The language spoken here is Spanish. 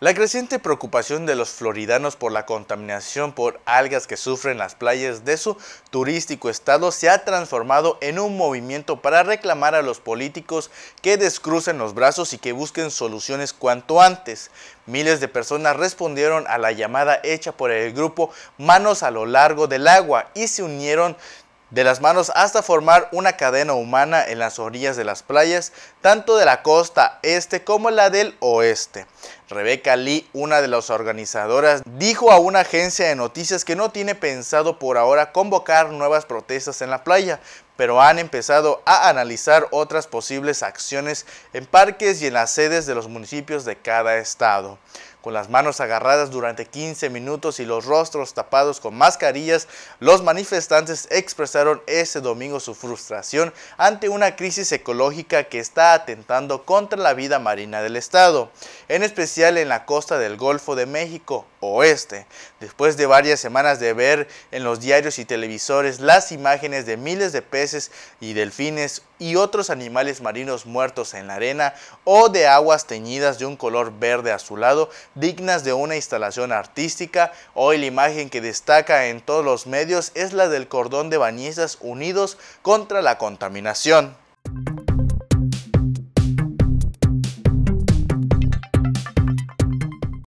La creciente preocupación de los floridanos por la contaminación por algas que sufren las playas de su turístico estado se ha transformado en un movimiento para reclamar a los políticos que descrucen los brazos y que busquen soluciones cuanto antes. Miles de personas respondieron a la llamada hecha por el grupo Manos a lo largo del agua y se unieron de las manos hasta formar una cadena humana en las orillas de las playas, tanto de la costa este como la del oeste. Rebecca Lee, una de las organizadoras, dijo a una agencia de noticias que no tiene pensado por ahora convocar nuevas protestas en la playa, pero han empezado a analizar otras posibles acciones en parques y en las sedes de los municipios de cada estado con las manos agarradas durante 15 minutos y los rostros tapados con mascarillas, los manifestantes expresaron ese domingo su frustración ante una crisis ecológica que está atentando contra la vida marina del estado, en especial en la costa del Golfo de México oeste. Después de varias semanas de ver en los diarios y televisores las imágenes de miles de peces y delfines y otros animales marinos muertos en la arena o de aguas teñidas de un color verde azulado, dignas de una instalación artística. Hoy la imagen que destaca en todos los medios es la del cordón de bañistas unidos contra la contaminación.